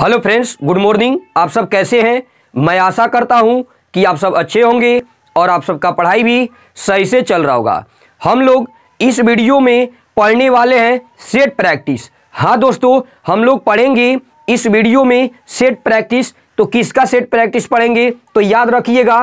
hello friends good morning आप सब कैसे हैं मैं आशा करता हूं कि आप सब अच्छे होंगे और आप सबका पढ़ाई भी सही से चल रहा होगा हम लोग इस वीडियो में पढ़ने वाले हैं सेट प्रैक्टिस हाँ दोस्तों हम लोग पढ़ेंगे इस वीडियो में सेट प्रैक्टिस तो किसका सेट प्रैक्टिस पढ़ेंगे तो याद रखिएगा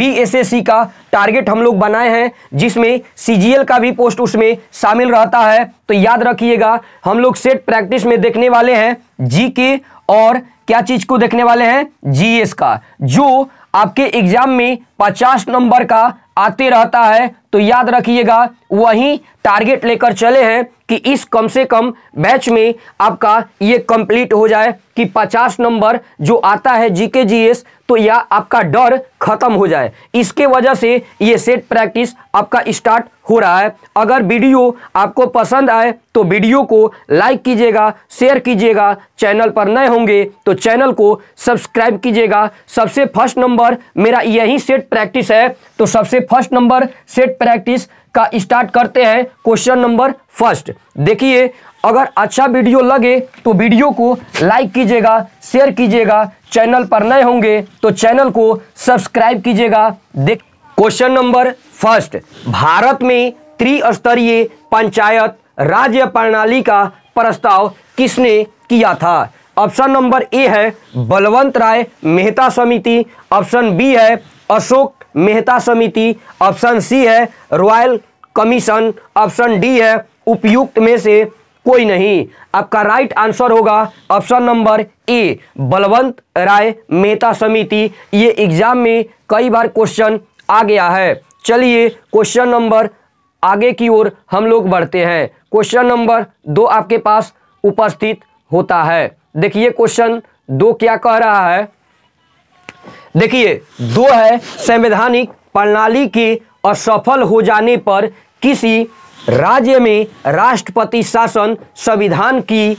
बी का टारगेट हम लोग बनाए हैं जिसमें सी का भी पोस्ट उसमें शामिल रहता है तो याद रखिएगा हम लोग सेट प्रैक्टिस में देखने वाले हैं जी के और क्या चीज को देखने वाले हैं जीएस का जो आपके एग्जाम में 50 नंबर का आते रहता है तो याद रखिएगा वही टारगेट लेकर चले हैं कि इस कम से कम बैच में आपका ये कंप्लीट हो जाए कि 50 नंबर जो आता है जीके जीएस तो यह आपका डर खत्म हो जाए इसके वजह से ये सेट प्रैक्टिस आपका स्टार्ट हो रहा है अगर वीडियो आपको पसंद आए तो वीडियो को लाइक कीजिएगा शेयर कीजिएगा चैनल पर नए होंगे तो चैनल को सब्सक्राइब कीजिएगा सबसे फर्स्ट नंबर मेरा यही सेट प्रैक्टिस है तो सबसे फर्स्ट नंबर सेट प्रैक्टिस का स्टार्ट करते हैं क्वेश्चन नंबर फर्स्ट देखिए अगर अच्छा वीडियो लगे तो वीडियो को लाइक कीजिएगा शेयर कीजिएगा चैनल पर नए होंगे तो चैनल को सब्सक्राइब कीजिएगा देख क्वेश्चन नंबर फर्स्ट भारत में त्रिस्तरीय पंचायत राज्य प्रणाली का प्रस्ताव किसने किया था ऑप्शन नंबर ए है बलवंत राय मेहता समिति ऑप्शन बी है अशोक मेहता समिति ऑप्शन सी है रॉयल कमीशन ऑप्शन डी है उपयुक्त में से कोई नहीं आपका राइट आंसर होगा option number A Balwant Rai Mehta समिति ये एग्जाम में कई बार क्वेश्चन आ गया है चलिए क्वेश्चन नंबर आगे की ओर हम लोग बढ़ते हैं क्वेश्चन नंबर दो आपके पास उपस्थित होता है देखिए क्वेश्चन दो क्या कह रहा है देखिए दो है संवैधानिक प्रणाली के असफल हो जाने पर किसी राज्य में राष्ट्रपति शासन संविधान की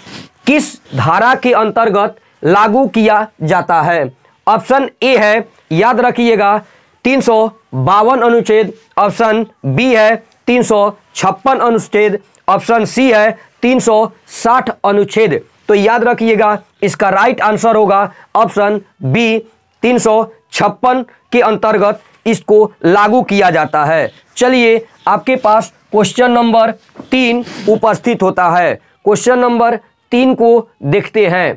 किस धारा के अंतर्गत लागू किया जाता है ऑप्शन ए है याद रखिएगा तीन अनुच्छेद ऑप्शन बी है तीन अनुच्छेद ऑप्शन सी है 360 अनुच्छेद तो याद रखिएगा इसका राइट आंसर होगा ऑप्शन बी तीन के अंतर्गत इसको लागू किया जाता है चलिए आपके पास क्वेश्चन नंबर तीन उपस्थित होता है क्वेश्चन नंबर तीन को देखते हैं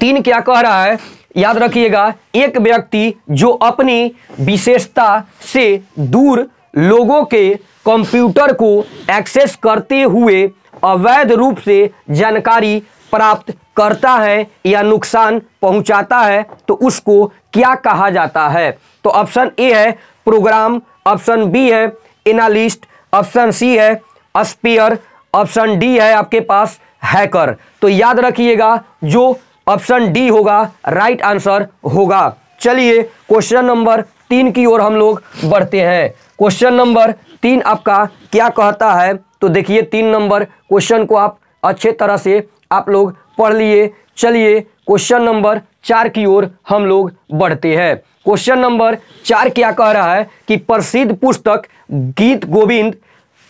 तीन क्या कह रहा है याद रखिएगा एक व्यक्ति जो अपनी विशेषता से दूर लोगों के कंप्यूटर को एक्सेस करते हुए अवैध रूप से जानकारी प्राप्त करता है या नुकसान पहुंचाता है तो उसको क्या कहा जाता है तो ऑप्शन ए है प्रोग्राम ऑप्शन बी है एनालिस्ट ऑप्शन सी है अस्पियर ऑप्शन डी है आपके पास हैकर तो याद रखिएगा जो ऑप्शन डी होगा राइट आंसर होगा चलिए क्वेश्चन नंबर तीन की ओर हम लोग बढ़ते हैं क्वेश्चन नंबर तीन आपका क्या कहता है तो देखिए तीन नंबर क्वेश्चन को आप अच्छे तरह से आप लोग पढ़ लिए चलिए क्वेश्चन नंबर चार की ओर हम लोग बढ़ते हैं क्वेश्चन नंबर चार क्या कह रहा है कि प्रसिद्ध पुस्तक गीत गोविंद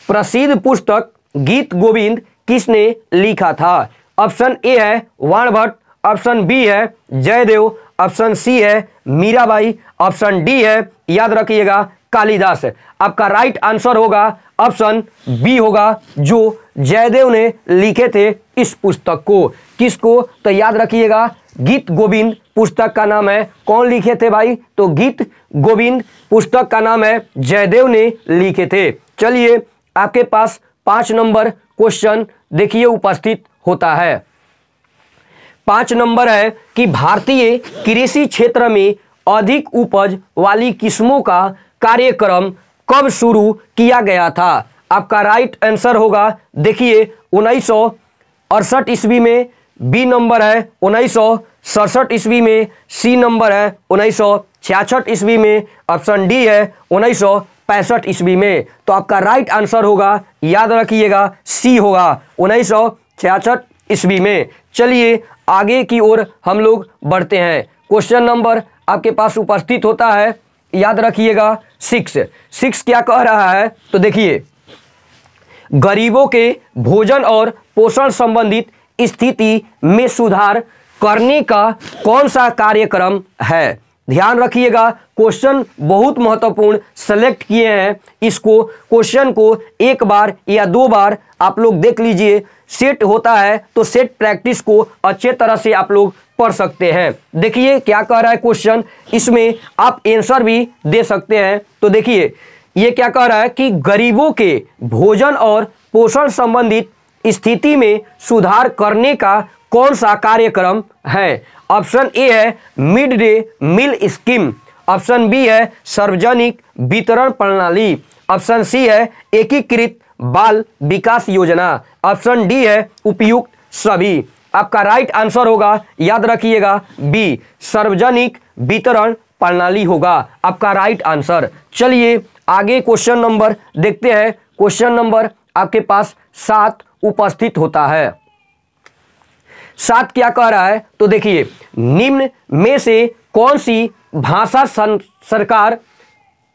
प्रसिद्ध पुस्तक गीत गोविंद किसने लिखा था ऑप्शन ए है वाण भट्ट ऑप्शन बी है जयदेव ऑप्शन सी है मीराबाई ऑप्शन डी है याद रखिएगा कालिदास आपका राइट आंसर होगा ऑप्शन बी होगा जो जयदेव ने लिखे थे इस पुस्तक को किसको तो याद रखिएगा गीत गोविंद पुस्तक का नाम है कौन लिखे थे भाई तो गीत गोविंद पुस्तक का नाम है जयदेव ने लिखे थे चलिए आपके पास पांच नंबर क्वेश्चन देखिए उपस्थित होता है पाँच नंबर है कि भारतीय कृषि क्षेत्र में अधिक उपज वाली किस्मों का कार्यक्रम कब शुरू किया गया था आपका राइट आंसर होगा देखिए उन्नीस सौ अड़सठ ईस्वी में बी नंबर है उन्नीस सौ सड़सठ ईस्वी में सी नंबर है उन्नीस सौ छियासठ ईस्वी में ऑप्शन डी है उन्नीस सौ पैंसठ ईस्वी में तो आपका राइट आंसर होगा याद रखिएगा सी होगा उन्नीस सौ छियासठ ईस्वी में चलिए आगे की ओर हम लोग बढ़ते हैं क्वेश्चन नंबर आपके पास उपस्थित होता है याद रखिएगा सिक्स सिक्स क्या कह रहा है तो देखिए गरीबों के भोजन और पोषण संबंधित स्थिति में सुधार करने का कौन सा कार्यक्रम है ध्यान रखिएगा क्वेश्चन बहुत महत्वपूर्ण सेलेक्ट किए हैं इसको क्वेश्चन को एक बार या दो बार आप लोग देख लीजिए सेट होता है तो सेट प्रैक्टिस को अच्छे तरह से आप लोग पढ़ सकते हैं देखिए क्या कह रहा है क्वेश्चन इसमें आप आंसर भी दे सकते हैं तो देखिए ये क्या कह रहा है कि गरीबों के भोजन और पोषण संबंधित स्थिति में सुधार करने का कौन सा कार्यक्रम है ऑप्शन ए है mid day meal scheme option B है सार्वजनिक वितरण प्रणाली ऑप्शन सी है एकीकृत बाल विकास योजना ऑप्शन डी है उपयुक्त सभी आपका राइट आंसर होगा याद रखिएगा बी सार्वजनिक वितरण प्रणाली होगा आपका राइट आंसर चलिए आगे क्वेश्चन नंबर देखते हैं क्वेश्चन नंबर आपके पास सात उपस्थित होता है सात क्या कह रहा है तो देखिए निम्न में से कौन सी भाषा सरकार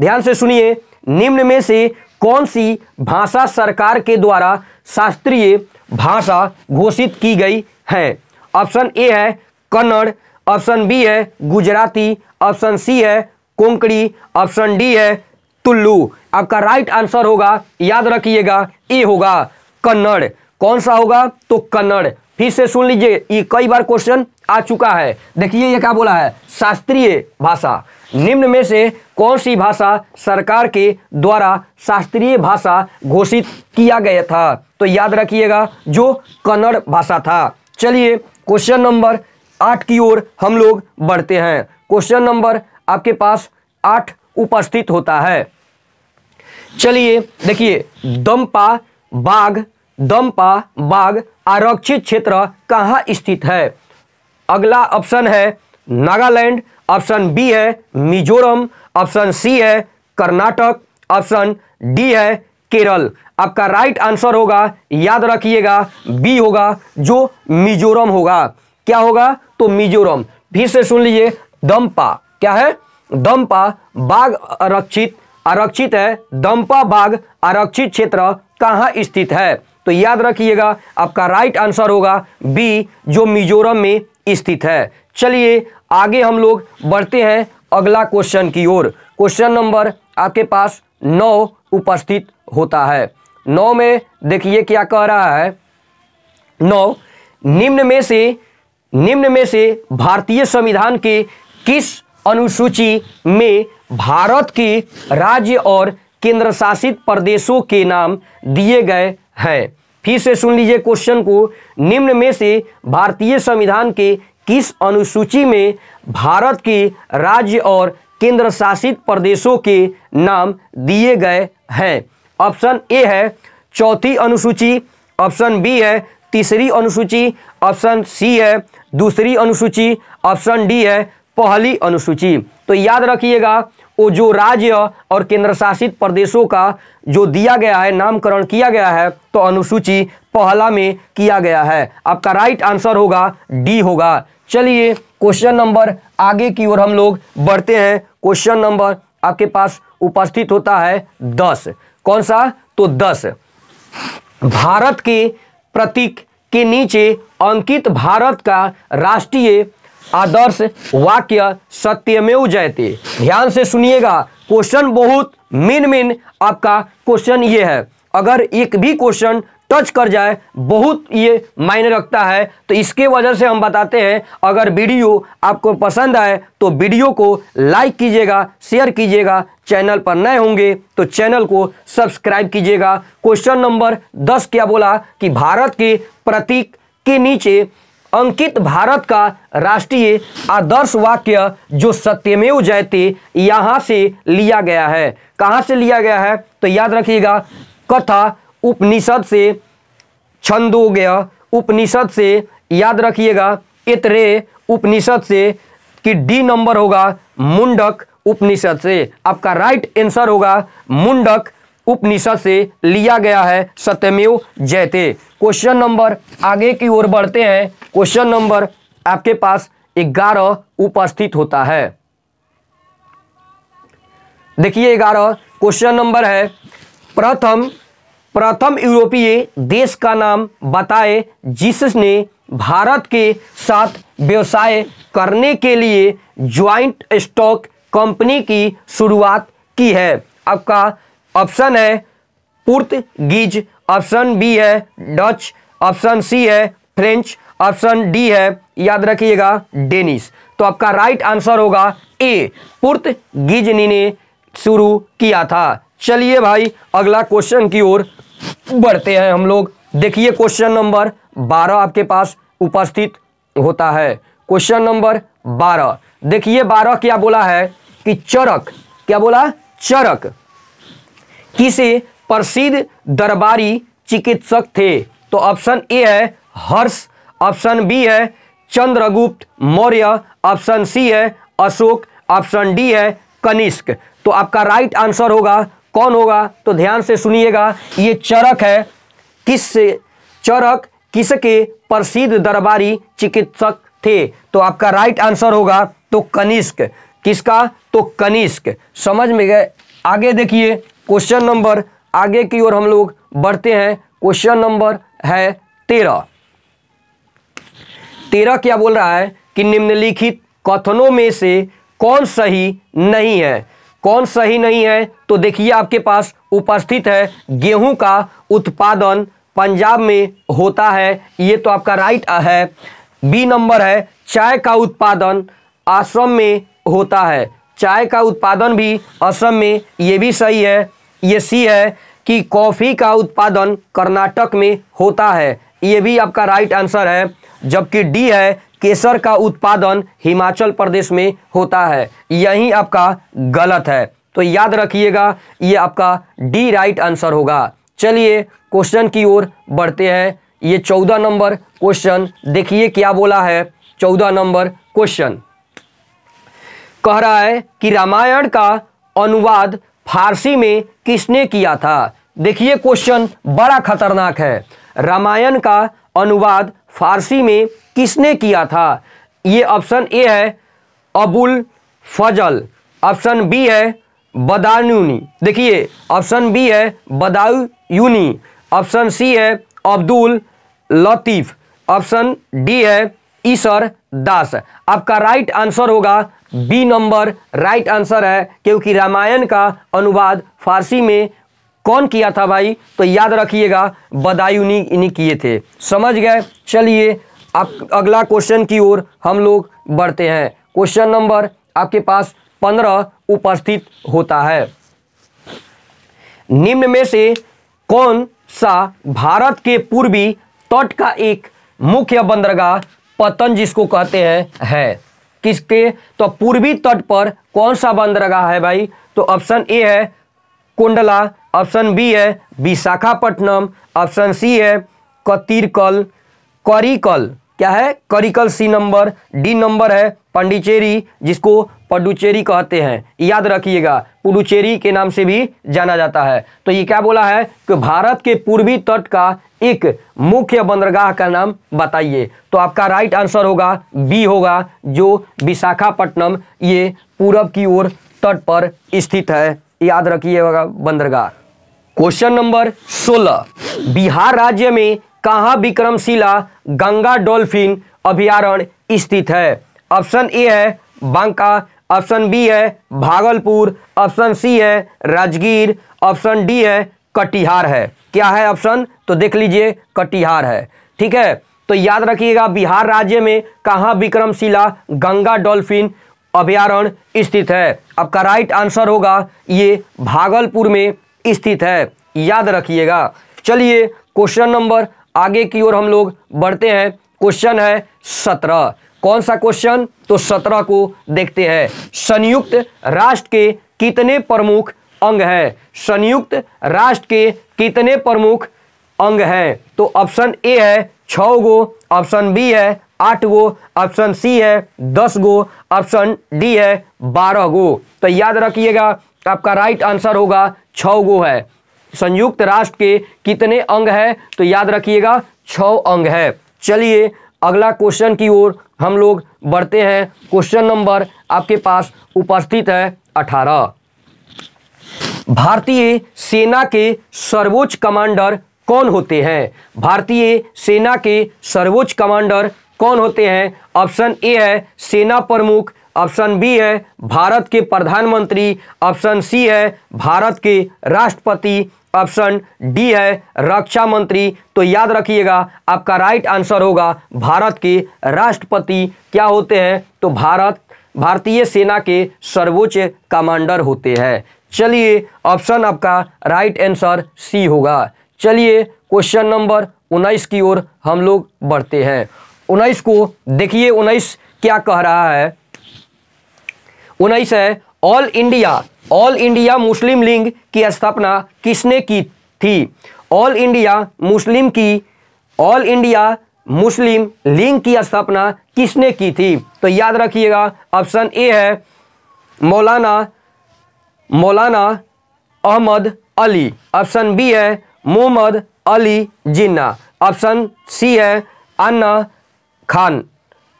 ध्यान से सुनिए निम्न में से कौन सी भाषा सरकार के द्वारा शास्त्रीय भाषा घोषित की गई है ऑप्शन ए है कन्नड़ ऑप्शन बी है गुजराती ऑप्शन सी है कोंकणी ऑप्शन डी है कुल्लू आपका राइट आंसर होगा याद रखिएगा ए होगा कन्नड़ कौन सा होगा तो कन्नड़ फिर से सुन लीजिए ये कई बार क्वेश्चन आ चुका है देखिए ये क्या बोला है शास्त्रीय भाषा निम्न में से कौन सी भाषा सरकार के द्वारा शास्त्रीय भाषा घोषित किया गया था तो याद रखिएगा जो कन्नड़ भाषा था चलिए क्वेश्चन नंबर आठ की ओर हम लोग बढ़ते हैं क्वेश्चन नंबर आपके पास आठ उपस्थित होता है चलिए देखिए दम्पा बाघ दम्पा बाघ आरक्षित क्षेत्र कहाँ स्थित है अगला ऑप्शन है नागालैंड ऑप्शन बी है मिजोरम ऑप्शन सी है कर्नाटक ऑप्शन डी है केरल आपका राइट आंसर होगा याद रखिएगा बी होगा जो मिजोरम होगा क्या होगा तो मिजोरम फिर से सुन लीजिए दम्पा क्या है दम्पा बाघ आरक्षित आरक्षित है दंपा बाग आरक्षित क्षेत्र कहाँ स्थित है तो याद रखिएगा आपका राइट आंसर होगा बी जो मिजोरम में स्थित है चलिए आगे हम लोग बढ़ते हैं अगला क्वेश्चन की ओर क्वेश्चन नंबर आपके पास नौ उपस्थित होता है नौ में देखिए क्या कह रहा है नौ निम्न में से निम्न में से भारतीय संविधान के किस अनुसूची में भारत के राज्य और केंद्र शासित प्रदेशों के नाम दिए गए हैं फिर से सुन लीजिए क्वेश्चन को निम्न में से भारतीय संविधान के किस अनुसूची में भारत के राज्य और केंद्र शासित प्रदेशों के नाम दिए गए हैं ऑप्शन ए है चौथी अनुसूची ऑप्शन बी है तीसरी अनुसूची ऑप्शन सी है दूसरी अनुसूची ऑप्शन डी है पहली अनुसूची तो याद रखिएगा वो जो राज्य और केंद्र शासित प्रदेशों का जो दिया गया है नामकरण किया गया है तो अनुसूची पहला में किया गया है आपका राइट आंसर होगा डी होगा चलिए क्वेश्चन नंबर आगे की ओर हम लोग बढ़ते हैं क्वेश्चन नंबर आपके पास उपस्थित होता है दस कौन सा तो दस भारत के प्रतीक के नीचे अंकित भारत का राष्ट्रीय आदर्श वाक्य सत्यमेव जयते ध्यान से सुनिएगा क्वेश्चन बहुत मेन मेन आपका क्वेश्चन ये है अगर एक भी क्वेश्चन टच कर जाए बहुत ये मायने रखता है तो इसके वजह से हम बताते हैं अगर वीडियो आपको पसंद आए तो वीडियो को लाइक कीजिएगा शेयर कीजिएगा चैनल पर नए होंगे तो चैनल को सब्सक्राइब कीजिएगा क्वेश्चन नंबर दस क्या बोला कि भारत के प्रतीक के नीचे अंकित भारत का राष्ट्रीय आदर्श वाक्य जो सत्यमेव जयते यहाँ से लिया गया है कहाँ से लिया गया है तो याद रखिएगा कथा उपनिषद से छंदोग्य उपनिषद से याद रखिएगा इतरे उपनिषद से कि डी नंबर होगा मुंडक उपनिषद से आपका राइट आंसर होगा मुंडक उपनिषद से लिया गया है सत्यमेव जयते क्वेश्चन नंबर आगे की ओर बढ़ते हैं क्वेश्चन नंबर आपके पास ग्यारह उपस्थित होता है देखिए ग्यारह क्वेश्चन नंबर है प्रथम प्रथम यूरोपीय देश का नाम बताए जिसने भारत के साथ व्यवसाय करने के लिए ज्वाइंट स्टॉक कंपनी की शुरुआत की है आपका ऑप्शन है पुर्तगीज ऑप्शन बी है डच ऑप्शन सी है फ्रेंच ऑप्शन डी है याद रखिएगा डेनिस तो आपका राइट आंसर होगा ए पुर्तगीजनी ने शुरू किया था चलिए भाई अगला क्वेश्चन की ओर बढ़ते हैं हम लोग देखिए क्वेश्चन नंबर बारह आपके पास उपस्थित होता है क्वेश्चन नंबर बारह देखिए बारह क्या बोला है कि चरक क्या बोला चरक किसे प्रसिद्ध दरबारी चिकित्सक थे तो ऑप्शन ए है हर्ष ऑप्शन बी है चंद्रगुप्त मौर्य ऑप्शन सी है अशोक ऑप्शन डी है कनिष्क तो आपका राइट आंसर होगा कौन होगा तो ध्यान से सुनिएगा ये चरक है किस से चरक किसके प्रसिद्ध दरबारी चिकित्सक थे तो आपका राइट आंसर होगा तो कनिष्क किसका तो कनिष्क समझ में गए आगे देखिए क्वेश्चन नंबर आगे की ओर हम लोग बढ़ते हैं क्वेश्चन नंबर है तेरह तेरह क्या बोल रहा है कि निम्नलिखित कथनों में से कौन सही नहीं है कौन सही नहीं है तो देखिए आपके पास उपस्थित है गेहूं का उत्पादन पंजाब में होता है ये तो आपका राइट है बी नंबर है चाय का उत्पादन असम में होता है चाय का उत्पादन भी असम में ये भी सही है ये सी है कि कॉफ़ी का उत्पादन कर्नाटक में होता है ये भी आपका राइट आंसर है जबकि डी है केसर का उत्पादन हिमाचल प्रदेश में होता है यही आपका गलत है तो याद रखिएगा ये आपका डी राइट आंसर होगा चलिए क्वेश्चन की ओर बढ़ते हैं ये चौदह नंबर क्वेश्चन देखिए क्या बोला है चौदह नंबर क्वेश्चन कह रहा है कि रामायण का अनुवाद फारसी में किसने किया था देखिए क्वेश्चन बड़ा खतरनाक है रामायण का अनुवाद फारसी में किसने किया था ये ऑप्शन ए है अबुल फजल ऑप्शन बी है बदायूनी देखिए ऑप्शन बी है बदायूनी ऑप्शन सी है अब्दुल लतीफ़ ऑप्शन डी है ईश्वर दास आपका राइट आंसर होगा बी नंबर राइट आंसर है क्योंकि रामायण का अनुवाद फारसी में कौन किया था भाई तो याद रखिएगा बदायूनी इन्हीं किए थे समझ गए चलिए आप अगला क्वेश्चन की ओर हम लोग बढ़ते हैं क्वेश्चन नंबर आपके पास पंद्रह उपस्थित होता है निम्न में से कौन सा भारत के पूर्वी तट का एक मुख्य बंदरगाह पतन जिसको कहते हैं है किसके तो पूर्वी तट पर कौन सा बंदरगाह है भाई तो ऑप्शन ए है कुंडला ऑप्शन बी है विशाखापट्टनम ऑप्शन सी है कतिरकल करिकल क्या है Karaikal C number D number है पंडिचेरी जिसको पडुचेरी कहते हैं याद रखिएगा पुडुचेरी के नाम से भी जाना जाता है तो ये क्या बोला है कि भारत के पूर्वी तट का एक मुख्य बंदरगाह का नाम बताइए तो आपका राइट आंसर होगा बी होगा जो विशाखापट्टनम ये पूरब की ओर तट पर स्थित है याद रखिएगा बंदरगाह क्वेश्चन नंबर 16 बिहार राज्य में कहा विक्रमशिला गंगा डॉल्फिन अभ्यारण्य स्थित है ऑप्शन ए है बांका ऑप्शन बी है भागलपुर ऑप्शन सी है राजगीर ऑप्शन डी है कटिहार है क्या है ऑप्शन तो देख लीजिए कटिहार है ठीक है तो याद रखिएगा बिहार राज्य में कहाँ विक्रमशिला गंगा डॉल्फिन अभ्यारण स्थित है आपका राइट आंसर होगा ये भागलपुर में स्थित है याद रखिएगा चलिए क्वेश्चन नंबर आगे की ओर हम लोग बढ़ते हैं क्वेश्चन है सत्रह कौन सा क्वेश्चन तो सत्रह को देखते हैं संयुक्त राष्ट्र के कितने प्रमुख अंग हैं संयुक्त राष्ट्र के कितने प्रमुख अंग हैं तो ऑप्शन ए है छ गो ऑप्शन बी है आठ गो ऑप्शन सी है दस गो ऑप्शन डी है बारह गो तो याद रखिएगा आपका राइट आंसर होगा छ गो है संयुक्त राष्ट्र के कितने अंग हैं तो याद रखिएगा छ अंग है चलिए अगला क्वेश्चन की ओर हम लोग बढ़ते हैं क्वेश्चन नंबर आपके पास उपस्थित है अठारह भारतीय सेना के सर्वोच्च कमांडर कौन होते हैं भारतीय सेना के सर्वोच्च कमांडर कौन होते हैं ऑप्शन ए है सेना प्रमुख ऑप्शन बी है भारत के प्रधानमंत्री ऑप्शन सी है भारत के राष्ट्रपति ऑप्शन डी है रक्षा मंत्री तो याद रखिएगा आपका राइट आंसर होगा भारत के राष्ट्रपति क्या होते हैं तो भारत भारतीय सेना के सर्वोच्च कमांडर होते हैं चलिए ऑप्शन आपका राइट आंसर सी होगा चलिए क्वेश्चन नंबर उन्नीस की ओर हम लोग बढ़ते हैं उन्नीस को देखिए उन्नीस क्या कह रहा है उन्नीस है All India All India Muslim League की स्थापना किसने की थी ऑल इंडिया मुस्लिम की ऑल इंडिया मुस्लिम लीग की स्थापना किसने की थी तो याद रखिएगा ऑप्शन ए है मौलाना मौलाना अहमद अली ऑप्शन बी है मोहम्मद अली जिन्ना ऑप्शन सी है अन्ना खान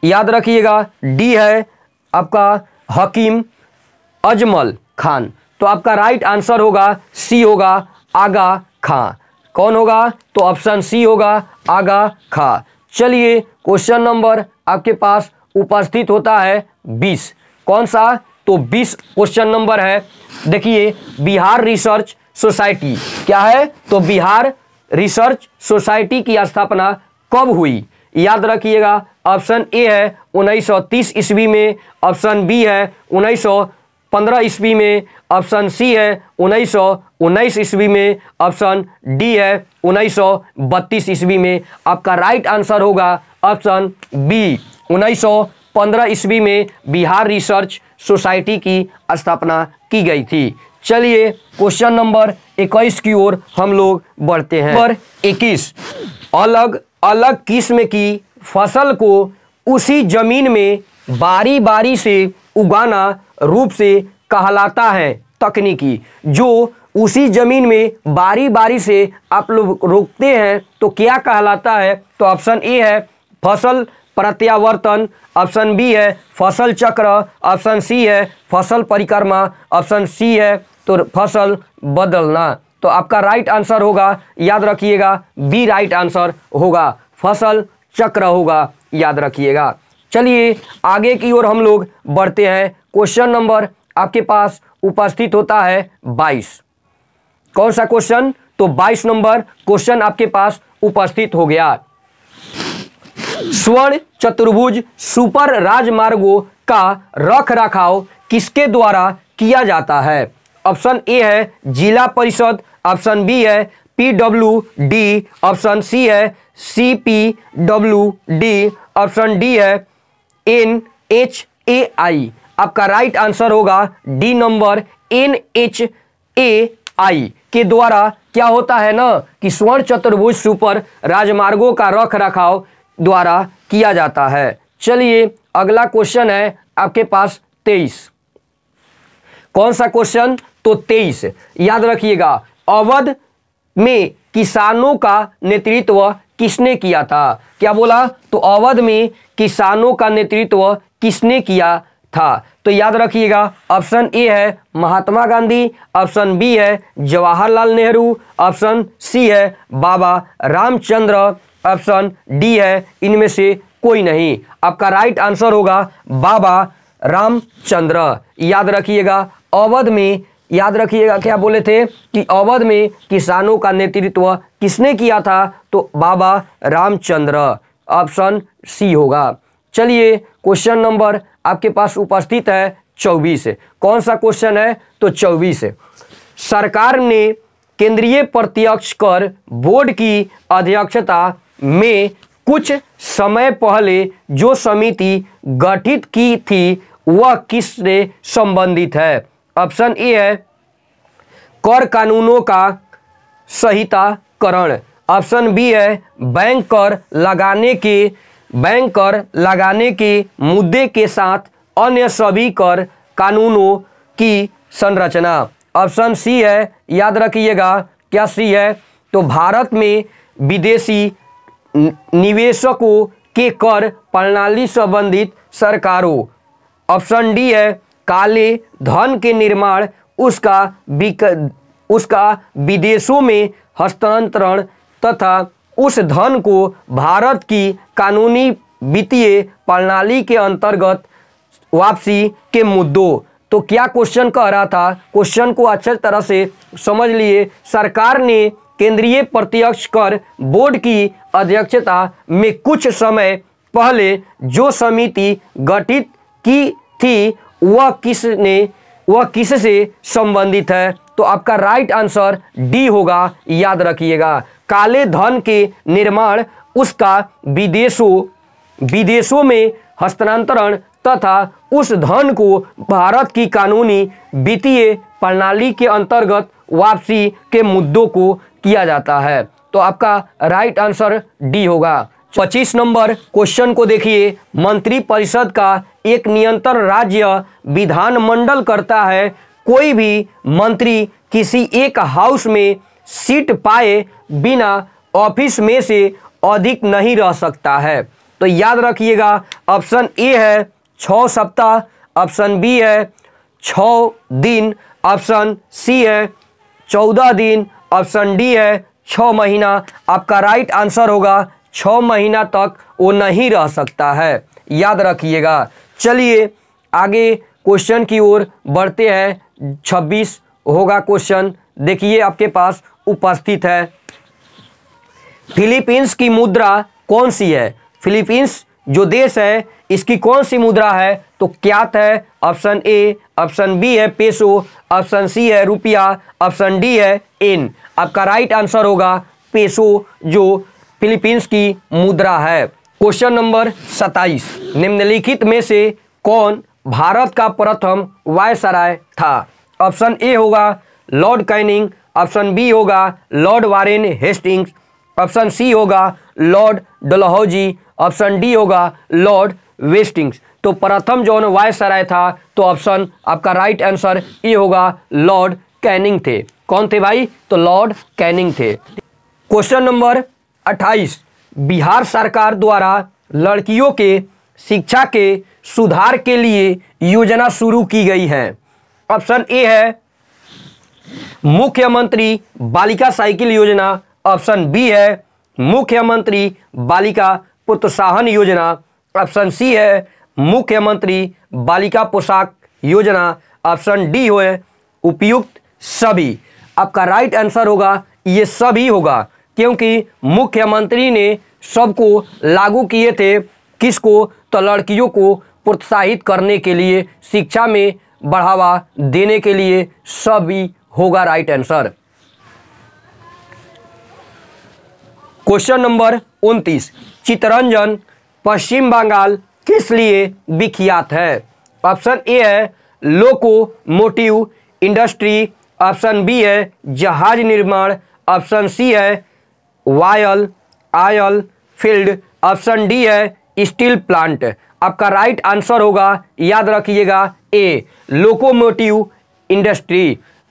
याद रखिएगा डी है आपका हकीम अजमल खान तो आपका राइट आंसर होगा सी होगा आगा खां कौन होगा तो ऑप्शन सी होगा आगा खा चलिए क्वेश्चन नंबर आपके पास उपस्थित होता है बीस कौन सा तो बीस क्वेश्चन नंबर है देखिए बिहार रिसर्च सोसाइटी क्या है तो बिहार रिसर्च सोसाइटी की स्थापना कब हुई याद रखिएगा ऑप्शन ए है 1930 ईस्वी में ऑप्शन बी है उन्नीस पंद्रह ईस्वी में ऑप्शन सी है उन्नीस सौ उन्नीस ईस्वी में ऑप्शन डी है उन्नीस सौ बत्तीस ईस्वी में आपका राइट आंसर होगा ऑप्शन बी उन्नीस सौ पंद्रह ईस्वी में बिहार रिसर्च सोसाइटी की स्थापना की गई थी चलिए क्वेश्चन नंबर इक्कीस की ओर हम लोग बढ़ते हैं नंबर इक्कीस अलग अलग किस्म की फसल को उसी जमीन में बारी बारी से उगाना रूप से कहलाता है तकनीकी जो उसी ज़मीन में बारी बारी से आप लोग रोकते हैं तो क्या कहलाता है तो ऑप्शन ए है फसल प्रत्यावर्तन ऑप्शन बी है फसल चक्र ऑप्शन सी है फसल परिक्रमा ऑप्शन सी है तो फसल बदलना तो आपका राइट आंसर होगा याद रखिएगा बी राइट आंसर होगा फसल चक्र होगा याद रखिएगा चलिए आगे की ओर हम लोग बढ़ते हैं क्वेश्चन नंबर आपके पास उपस्थित होता है बाईस कौन सा क्वेश्चन तो बाईस नंबर क्वेश्चन आपके पास उपस्थित हो गया स्वर्ण चतुर्भुज सुपर राजमार्गों का रख रखाव किसके द्वारा किया जाता है ऑप्शन ए है जिला परिषद ऑप्शन बी है पीडब्ल्यू डी ऑप्शन सी है C P W D option D है एन एच ए आई आपका राइट आंसर होगा D number N H A I के द्वारा क्या होता है ना कि स्वर्ण चतुर्भुज सुपर राजमार्गों का रख रखाव द्वारा किया जाता है चलिए अगला क्वेश्चन है आपके पास तेईस कौन सा क्वेश्चन तो तेईस याद रखिएगा अवध में किसानों का नेतृत्व किसने किया था क्या बोला तो अवध में किसानों का नेतृत्व किसने किया था तो याद रखिएगा ऑप्शन ए है महात्मा गांधी ऑप्शन बी है जवाहरलाल नेहरू ऑप्शन सी है बाबा रामचंद्र ऑप्शन डी है इनमें से कोई नहीं आपका राइट आंसर होगा बाबा रामचंद्र याद रखिएगा अवध में याद रखिएगा क्या बोले थे कि अवध में किसानों का नेतृत्व किसने किया था तो बाबा रामचंद्र ऑप्शन सी होगा चलिए क्वेश्चन नंबर आपके पास उपस्थित है चौबीस कौन सा क्वेश्चन है तो चौबीस सरकार ने केंद्रीय प्रत्यक्ष कर बोर्ड की अध्यक्षता में कुछ समय पहले जो समिति गठित की थी वह किससे संबंधित है ऑप्शन ए है कर कानूनों का संहिताकरण ऑप्शन बी है बैंक कर लगाने के बैंक कर लगाने के मुद्दे के साथ अन्य सभी कर कानूनों की संरचना ऑप्शन सी है याद रखिएगा क्या सी है तो भारत में विदेशी निवेशकों के कर प्रणाली संबंधित सरकारों ऑप्शन डी है काले धन के निर्माण उसका बिक उसका विदेशों में हस्तांतरण तथा उस धन को भारत की कानूनी वित्तीय प्रणाली के अंतर्गत वापसी के मुद्दों तो क्या क्वेश्चन कह रहा था क्वेश्चन को अच्छे तरह से समझ लिए सरकार ने केंद्रीय प्रत्यक्ष कर बोर्ड की अध्यक्षता में कुछ समय पहले जो समिति गठित की थी वह किस ने वह किससे संबंधित है तो आपका राइट आंसर डी होगा याद रखिएगा काले धन के निर्माण उसका विदेशों विदेशों में हस्तांतरण तथा उस धन को भारत की कानूनी वित्तीय प्रणाली के अंतर्गत वापसी के मुद्दों को किया जाता है तो आपका राइट आंसर डी होगा पच्चीस नंबर क्वेश्चन को देखिए मंत्रिपरिषद का एक नियंत्रण राज्य विधानमंडल करता है कोई भी मंत्री किसी एक हाउस में सीट पाए बिना ऑफिस में से अधिक नहीं रह सकता है तो याद रखिएगा ऑप्शन ए है छ सप्ताह ऑप्शन बी है छ दिन ऑप्शन सी है चौदह दिन ऑप्शन डी है छ महीना आपका राइट आंसर होगा छ महीना तक वो नहीं रह सकता है याद रखिएगा चलिए आगे क्वेश्चन की ओर बढ़ते हैं छब्बीस होगा क्वेश्चन देखिए आपके पास उपस्थित है फिलीपींस की मुद्रा कौन सी है फिलीपींस जो देश है इसकी कौन सी मुद्रा है तो क्या है ऑप्शन ए ऑप्शन बी है पेसो ऑप्शन सी है रुपया ऑप्शन डी है एन आपका राइट आंसर होगा पेसो जो फिलीपींस की मुद्रा है क्वेश्चन नंबर 27 निम्नलिखित में से कौन भारत का प्रथम वायसराय था ऑप्शन ए होगा लॉर्ड कैनिंग ऑप्शन बी होगा Lord Warren Hastings option C होगा लॉर्ड डलहौजी ऑप्शन डी होगा लॉर्ड वेस्टिंग्स तो प्रथम जो वायसराय था तो ऑप्शन आपका राइट आंसर ए होगा लॉर्ड कैनिंग थे कौन थे भाई तो लॉर्ड कैनिंग थे क्वेश्चन नंबर अट्ठाईस बिहार सरकार द्वारा लड़कियों के शिक्षा के सुधार के लिए योजना शुरू की गई है ऑप्शन ए है मुख्यमंत्री बालिका साइकिल योजना ऑप्शन बी है मुख्यमंत्री बालिका प्रोत्साहन योजना ऑप्शन सी है मुख्यमंत्री बालिका पोशाक योजना ऑप्शन डी हो उपयुक्त सभी आपका राइट आंसर होगा ये सभी होगा क्योंकि मुख्यमंत्री ने सबको लागू किए थे किसको तो लड़कियों को प्रोत्साहित करने के लिए शिक्षा में बढ़ावा देने के लिए सभी होगा राइट आंसर क्वेश्चन नंबर उनतीस चितरंजन पश्चिम बंगाल किस लिए विख्यात है ऑप्शन ए है locomotive industry option B है जहाज निर्माण ऑप्शन सी है वायल आयल फील्ड ऑप्शन डी है स्टील प्लांट आपका राइट आंसर होगा याद रखिएगा A locomotive industry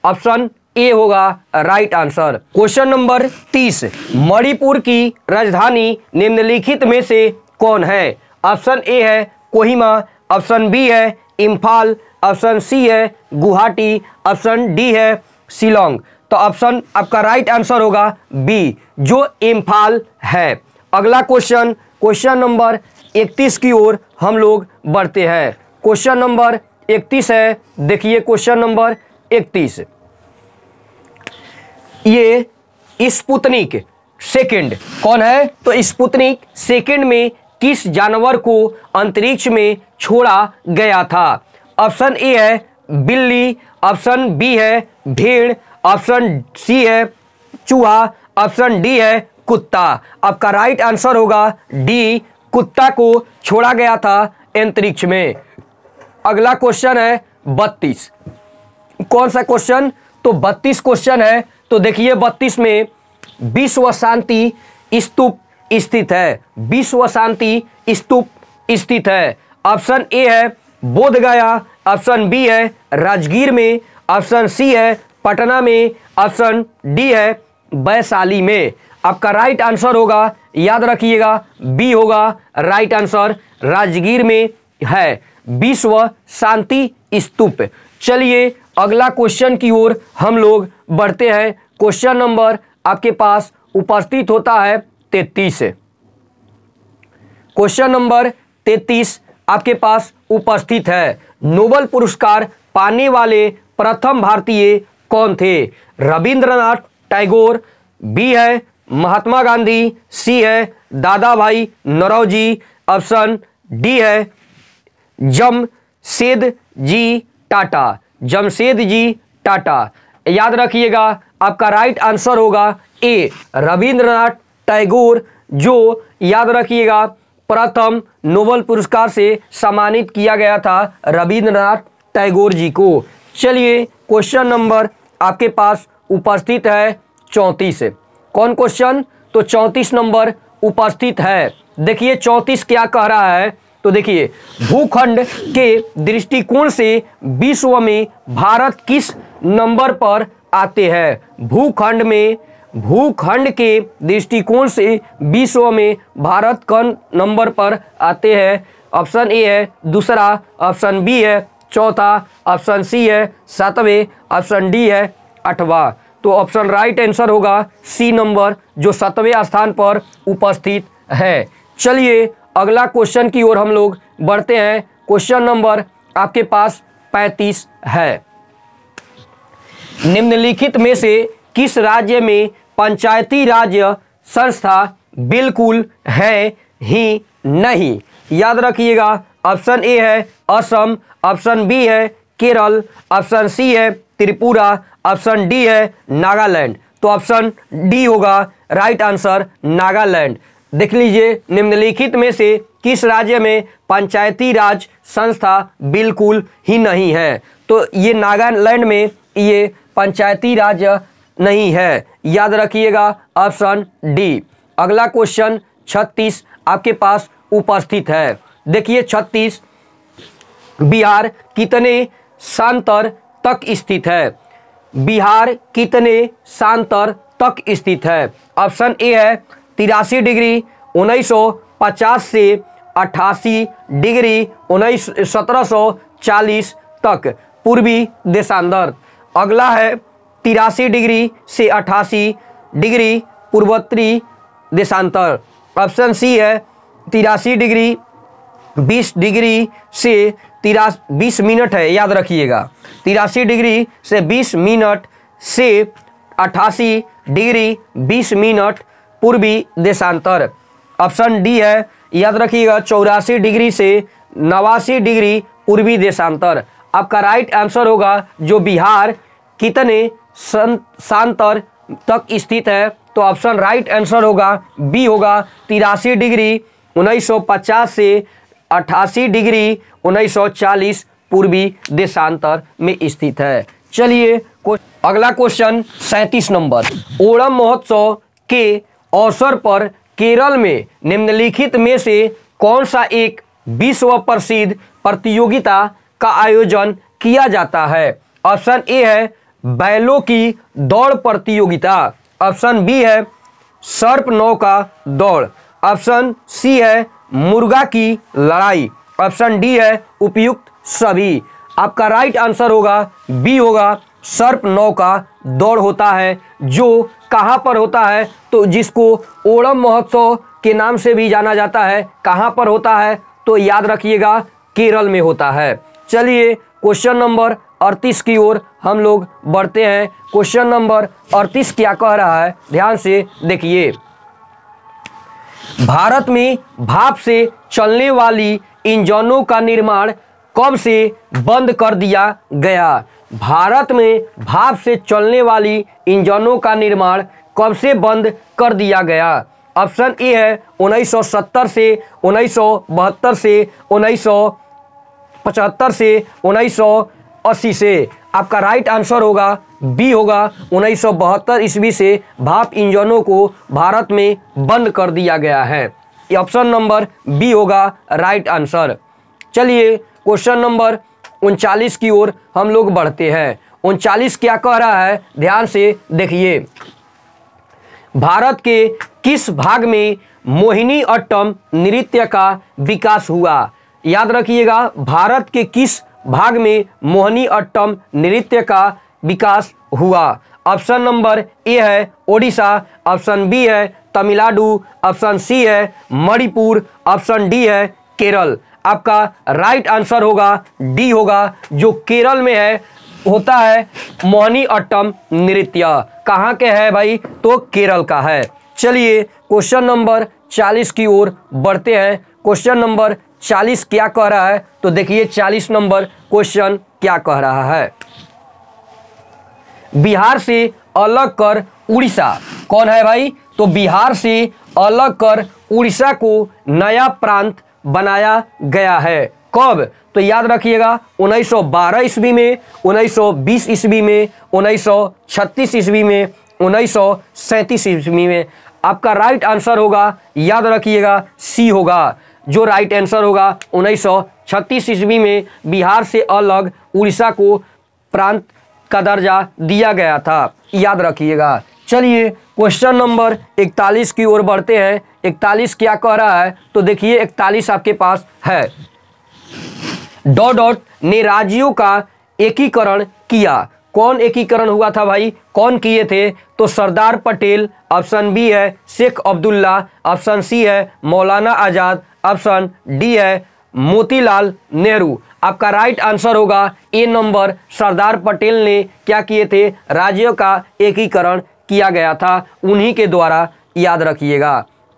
option A होगा राइट आंसर क्वेश्चन नंबर तीस मणिपुर की राजधानी निम्नलिखित में से कौन है ऑप्शन ए है कोहिमा ऑप्शन बी है इम्फाल ऑप्शन सी है गुवाहाटी ऑप्शन डी है शिलोंग तो ऑप्शन आपका राइट आंसर होगा बी जो इम्फाल है अगला क्वेश्चन क्वेश्चन नंबर 31 की ओर हम लोग बढ़ते हैं क्वेश्चन नंबर 31 है देखिए क्वेश्चन नंबर 31 ये स्पुतनिक सेकंड कौन है तो स्पुतनिक सेकंड में किस जानवर को अंतरिक्ष में छोड़ा गया था ऑप्शन ए है बिल्ली ऑप्शन बी है भेड़ ऑप्शन सी है चूहा ऑप्शन डी है कुत्ता आपका राइट आंसर होगा डी कुत्ता को छोड़ा गया था अंतरिक्ष में अगला क्वेश्चन है बत्तीस कौन सा क्वेश्चन तो बत्तीस क्वेश्चन है तो देखिए बत्तीस में विश्व शांति स्तूप स्थित है विश्व शांति स्तूप स्थित है ऑप्शन ए है बोध गया ऑप्शन बी है राजगीर में ऑप्शन सी है पटना में ऑप्शन डी है वैशाली में आपका राइट आंसर होगा याद रखिएगा बी होगा राइट आंसर राजगीर में है विश्व शांति स्तूप चलिए अगला क्वेश्चन की ओर हम लोग बढ़ते हैं क्वेश्चन नंबर आपके पास उपस्थित होता है तैतीस क्वेश्चन नंबर तैतीस आपके पास उपस्थित है नोबल पुरस्कार पाने वाले प्रथम भारतीय कौन थे रविंद्रनाथ टैगोर बी है महात्मा गांधी सी है दादा भाई नरौजी ऑप्शन डी है जमशेद जी टाटा जमशेद जी टाटा याद रखिएगा आपका राइट आंसर होगा ए रविंद्रनाथ टैगोर जो याद रखिएगा प्रथम नोबल पुरस्कार से सम्मानित किया गया था रविंद्रनाथ टैगोर जी को चलिए क्वेश्चन नंबर आपके पास उपस्थित है चौंतीस कौन क्वेश्चन तो चौंतीस नंबर उपस्थित है देखिए चौंतीस क्या कह रहा है तो देखिए भूखंड के दृष्टिकोण से विश्व में भारत किस नंबर पर आते हैं भूखंड में भूखंड के दृष्टिकोण से विश्व में भारत कौन नंबर पर आते हैं ऑप्शन ए है दूसरा ऑप्शन बी है चौथा ऑप्शन सी है सातवें ऑप्शन डी है आठवा तो ऑप्शन राइट आंसर होगा सी नंबर जो सातवें स्थान पर उपस्थित है चलिए अगला क्वेश्चन की ओर हम लोग बढ़ते हैं क्वेश्चन नंबर आपके पास पैंतीस है निम्नलिखित में से किस राज्य में पंचायती राज्य संस्था बिल्कुल है ही नहीं याद रखिएगा ऑप्शन ए है असम ऑप्शन बी है केरल ऑप्शन सी है त्रिपुरा ऑप्शन डी है नागालैंड तो ऑप्शन डी होगा राइट आंसर नागालैंड देख लीजिए निम्नलिखित में से किस राज्य में पंचायती राज संस्था बिल्कुल ही नहीं है तो ये नागालैंड में ये पंचायती राज नहीं है याद रखिएगा ऑप्शन डी अगला क्वेश्चन छत्तीस आपके पास उपस्थित है देखिए छत्तीस बिहार कितने शांतर तक स्थित है बिहार कितने शांतर तक स्थित है ऑप्शन ए है तिरासी डिग्री 1950 से अट्ठासी डिग्री उन्नीस सत्रह तक पूर्वी देशांतर अगला है तिरासी डिग्री से अट्ठासी डिग्री पूर्वोत्तरी देशांतर ऑप्शन सी है तिरासी डिग्री बीस डिग्री से तिरास बीस मिनट है याद रखिएगा तिरासी डिग्री से बीस मिनट से अट्ठासी डिग्री बीस मिनट पूर्वी देशांतर ऑप्शन डी है याद रखिएगा चौरासी डिग्री से नवासी डिग्री पूर्वी देशांतर आपका राइट आंसर होगा जो बिहार कितने शांतर तक स्थित है तो ऑप्शन राइट आंसर होगा बी होगा तिरासी डिग्री 1950 से अट्ठासी डिग्री 1940 पूर्वी देशांतर में स्थित है चलिए अगला क्वेश्चन सैंतीस नंबर ओणम महोत्सव के अवसर पर केरल में निम्नलिखित में से कौन सा एक विश्व प्रसिद्ध प्रतियोगिता का आयोजन किया जाता है ऑप्शन ए है बैलों की दौड़ प्रतियोगिता ऑप्शन बी है सर्प नौ का दौड़ ऑप्शन सी है मुर्गा की लड़ाई ऑप्शन डी है उपयुक्त सभी आपका राइट आंसर होगा बी होगा सर्प नौ का दौड़ होता है जो कहाँ पर होता है तो जिसको ओणम महोत्सव के नाम से भी जाना जाता है कहाँ पर होता है तो याद रखिएगा केरल में होता है चलिए क्वेश्चन नंबर अड़तीस की ओर हम लोग बढ़ते हैं क्वेश्चन नंबर अड़तीस क्या कह रहा है ध्यान से देखिए भारत में भाप से चलने वाली इंजनों का निर्माण कब से बंद कर दिया गया भारत में भाप से चलने वाली इंजनों का निर्माण कब से बंद कर दिया गया ऑप्शन ए है 1970 से 1972 से 1975 से अस्सी से आपका राइट आंसर होगा बी होगा उन्नीस ईस्वी से भाप इंजनों को भारत में बंद कर दिया गया है ऑप्शन नंबर बी होगा राइट आंसर चलिए क्वेश्चन नंबर उनचालीस की ओर हम लोग बढ़ते हैं उनचालीस क्या कह रहा है ध्यान से देखिए भारत के किस भाग में मोहिनी अट्टम नृत्य का विकास हुआ याद रखिएगा भारत के किस भाग में मोहनी अट्टम नृत्य का विकास हुआ ऑप्शन नंबर ए है ओडिशा ऑप्शन बी है तमिलनाडु ऑप्शन सी है मणिपुर ऑप्शन डी है केरल आपका राइट आंसर होगा डी होगा जो केरल में है होता है मोहनी अट्टम नृत्य कहाँ के है भाई तो केरल का है चलिए क्वेश्चन नंबर 40 की ओर बढ़ते हैं क्वेश्चन नंबर चालीस क्या कह रहा है तो देखिए चालीस नंबर क्वेश्चन क्या कह रहा है बिहार से अलग कर उड़ीसा कौन है भाई तो बिहार से अलग कर उड़ीसा को नया प्रांत बनाया गया है कब तो याद रखिएगा 1912 ईस्वी में 1920 ईस्वी में 1936 ईस्वी में 1937 ईस्वी में आपका राइट आंसर होगा याद रखिएगा सी होगा जो राइट आंसर होगा उन्नीस सौ छत्तीस ईस्वी में बिहार से अलग उड़ीसा को प्रांत का दर्जा दिया गया था याद रखिएगा चलिए क्वेश्चन नंबर इकतालीस की ओर बढ़ते हैं इकतालीस क्या कह रहा है तो देखिए इकतालीस आपके पास है डॉ डॉट ने राज्यों का एकीकरण किया कौन एकीकरण हुआ था भाई कौन किए थे तो सरदार पटेल ऑप्शन बी है शेख अब्दुल्ला ऑप्शन सी है मौलाना आज़ाद ऑप्शन डी है मोतीलाल नेहरू आपका राइट आंसर होगा ए नंबर सरदार पटेल ने क्या किए थे राज्यों का एकीकरण किया गया था उन्हीं के द्वारा याद रखिएगा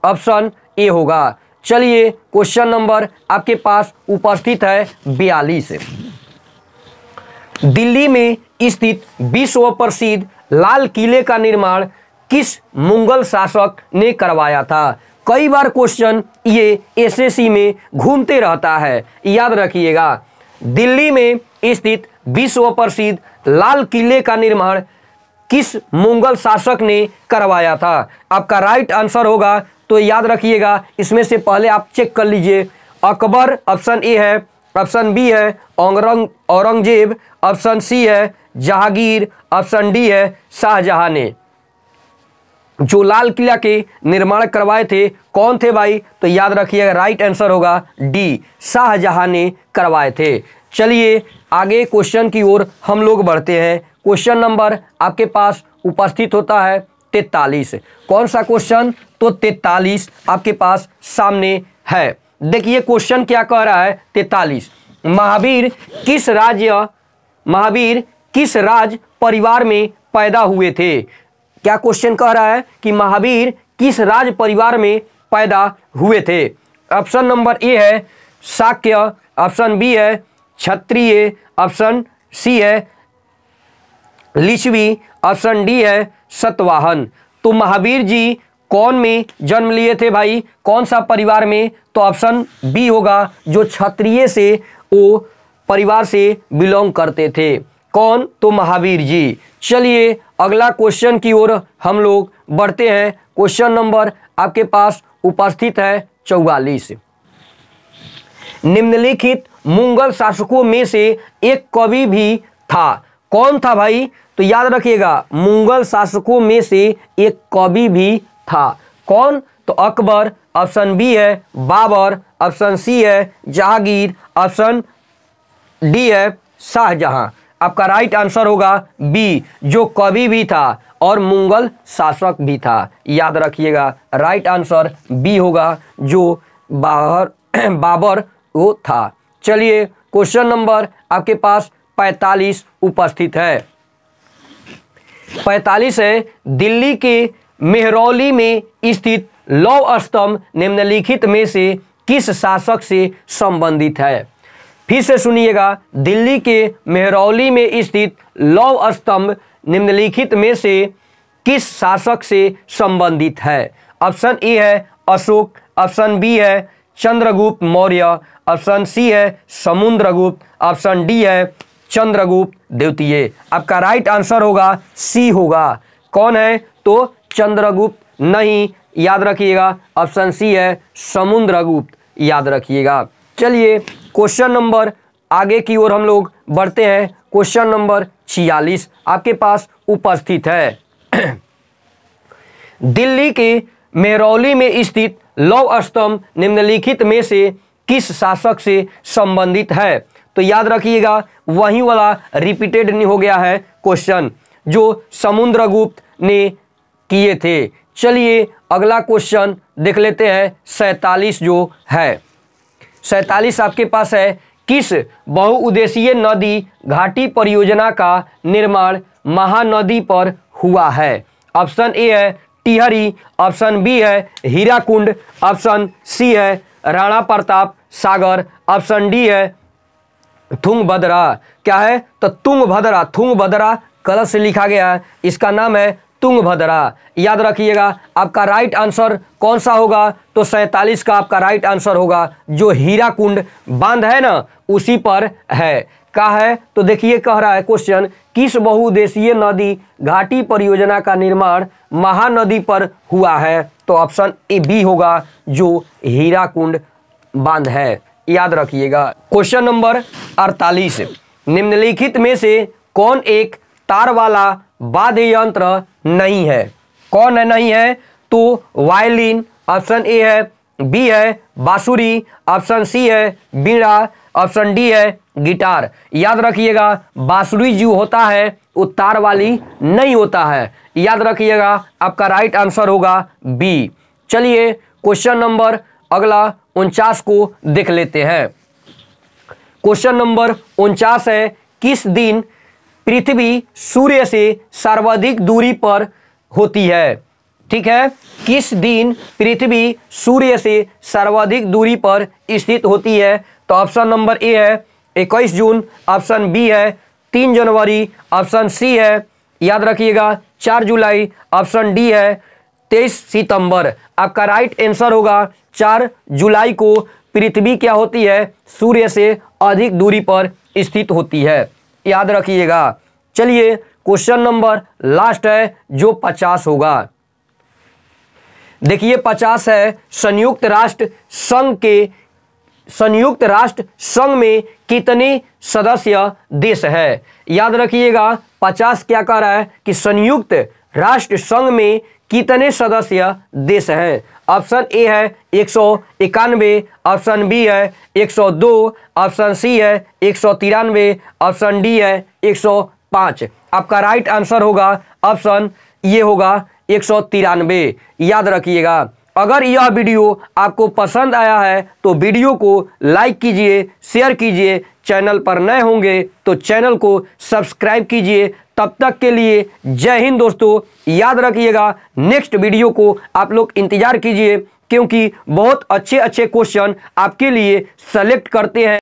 ऑप्शन ए होगा चलिए क्वेश्चन नंबर आपके पास उपस्थित है बयालीस दिल्ली में स्थित विश्व प्रसिद्ध लाल किले का निर्माण किस मुगल शासक ने करवाया था कई बार क्वेश्चन ये एसएससी में घूमते रहता है याद रखिएगा दिल्ली में स्थित विश्व प्रसिद्ध लाल किले का निर्माण किस मुगल शासक ने करवाया था आपका राइट आंसर होगा तो याद रखिएगा इसमें से पहले आप चेक कर लीजिए अकबर ऑप्शन ए है ऑप्शन बी है औरंग औरंगजेब ऑप्शन सी है जहांगीर ऑप्शन डी है शाहजहां ने जो लाल किला के निर्माण करवाए थे कौन थे भाई तो याद रखिएगा राइट आंसर होगा डी शाहजहां ने करवाए थे चलिए आगे क्वेश्चन की ओर हम लोग बढ़ते हैं क्वेश्चन नंबर आपके पास उपस्थित होता है तैतालीस कौन सा क्वेश्चन तो तैतालीस आपके पास सामने है देखिए क्वेश्चन क्या कह रहा है तैतालीस महावीर किस राज्य महावीर किस राज परिवार में पैदा हुए थे क्या क्वेश्चन कह रहा है कि महावीर किस राज परिवार में पैदा हुए थे ऑप्शन नंबर ए है शाक्य ऑप्शन बी है क्षत्रिय ऑप्शन सी है लिच्छवी ऑप्शन डी है सतवाहन तो महावीर जी कौन में जन्म लिए थे भाई कौन सा परिवार में तो ऑप्शन बी होगा जो क्षत्रिय से वो परिवार से बिलोंग करते थे कौन तो महावीर जी चलिए अगला क्वेश्चन की ओर हम लोग बढ़ते हैं क्वेश्चन नंबर आपके पास उपस्थित है चौवालीस निम्नलिखित मुगल शासकों में से एक कवि भी था कौन था भाई तो याद रखिएगा मुगल शासकों में से एक कवि भी था कौन तो अकबर ऑप्शन बी है बाबर ऑप्शन सी है जहांगीर ऑप्शन डी है शाहजहां आपका राइट आंसर होगा बी जो कवि भी था और मुगल शासक भी था याद रखिएगा राइट आंसर बी होगा जो बाहर बाबर वो था चलिए क्वेश्चन नंबर आपके पास 45 उपस्थित है 45 है दिल्ली के मेहरौली में स्थित लौ स्तंभ निम्नलिखित में से किस शासक से संबंधित है फिर से सुनिएगा दिल्ली के मेहरौली में स्थित लौ स्तंभ निम्नलिखित में से किस शासक से संबंधित है ऑप्शन ए है अशोक ऑप्शन बी है चंद्रगुप्त मौर्य ऑप्शन सी है समुद्रगुप्त ऑप्शन डी है चंद्रगुप्त द्वितीय आपका राइट आंसर होगा सी होगा कौन है तो चंद्रगुप्त नहीं याद रखिएगा ऑप्शन सी है समुद्रगुप्त याद रखिएगा चलिए क्वेश्चन नंबर आगे की ओर हम लोग बढ़ते हैं क्वेश्चन नंबर छियालीस आपके पास उपस्थित है दिल्ली के मेहरौली में स्थित लव स्तंभ निम्नलिखित में से किस शासक से संबंधित है तो याद रखिएगा वही वाला रिपीटेड नहीं हो गया है क्वेश्चन जो समुद्रगुप्त ने किए थे चलिए अगला क्वेश्चन देख लेते हैं सैतालीस जो है सैतालीस आपके पास है किस बहुउद्देशीय नदी घाटी परियोजना का निर्माण महानदी पर हुआ है ऑप्शन ए है टिहरी ऑप्शन बी है हीराकुंड ऑप्शन सी है राणा प्रताप सागर ऑप्शन डी है थुंग भद्रा क्या है तो तुंग थुंग भद्रा कलर से लिखा गया है इसका नाम है तुंगभद्रा याद रखिएगा आपका राइट आंसर कौन सा होगा तो सैंतालीस का आपका राइट आंसर होगा जो हीरा कुंड बांध है ना उसी पर है का है तो देखिए कह रहा है क्वेश्चन किस बहुदेशीय नदी घाटी परियोजना का निर्माण महानदी पर हुआ है तो ऑप्शन ए बी होगा जो हीरा कुंड बांध है याद रखिएगा क्वेश्चन नंबर अड़तालीस निम्नलिखित में से कौन एक तार वाला वाद्य यंत्र नहीं है कौन है नहीं है तो वायलिन ऑप्शन ए है बी है बांसुरी ऑप्शन सी है बीड़ा ऑप्शन डी है गिटार याद रखिएगा बांसुरी जो होता है वो तार वाली नहीं होता है याद रखिएगा आपका राइट आंसर होगा बी चलिए क्वेश्चन नंबर अगला उनचास को देख लेते हैं क्वेश्चन नंबर उनचास है किस दिन पृथ्वी सूर्य से सर्वाधिक दूरी पर होती है ठीक है किस दिन पृथ्वी सूर्य से सर्वाधिक दूरी पर स्थित होती है तो ऑप्शन नंबर ए है इक्कीस जून ऑप्शन बी है तीन जनवरी ऑप्शन सी है याद रखिएगा चार जुलाई ऑप्शन डी है तेईस सितंबर आपका राइट आंसर होगा चार जुलाई को पृथ्वी क्या होती है सूर्य से अधिक दूरी पर स्थित होती है याद रखिएगा चलिए क्वेश्चन नंबर लास्ट है जो पचास होगा देखिए पचास है संयुक्त राष्ट्र संघ के संयुक्त राष्ट्र संघ में कितने सदस्य देश है याद रखिएगा पचास क्या कह रहा है कि संयुक्त राष्ट्र संघ में कितने सदस्य देश हैं ऑप्शन ए है एक सौ इक्यानवे ऑप्शन बी है एक सौ दो ऑप्शन सी है एक सौ तिरानवे ऑप्शन डी है एक सौ पाँच आपका राइट आंसर होगा ऑप्शन ये होगा एक सौ तिरानवे याद रखिएगा अगर यह वीडियो आपको पसंद आया है तो वीडियो को लाइक कीजिए शेयर कीजिए चैनल पर नए होंगे तो चैनल को सब्सक्राइब कीजिए तब तक के लिए जय हिंद दोस्तों याद रखिएगा नेक्स्ट वीडियो को आप लोग इंतजार कीजिए क्योंकि बहुत अच्छे अच्छे क्वेश्चन आपके लिए सेलेक्ट करते हैं